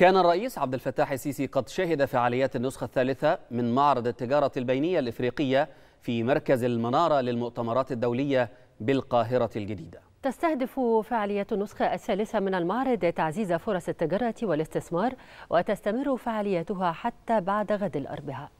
كان الرئيس عبد الفتاح السيسي قد شهد فعاليات النسخة الثالثة من معرض التجارة البينية الإفريقية في مركز المنارة للمؤتمرات الدولية بالقاهرة الجديدة تستهدف فعالية النسخة الثالثة من المعرض تعزيز فرص التجارة والاستثمار وتستمر فعاليتها حتى بعد غد الأربعاء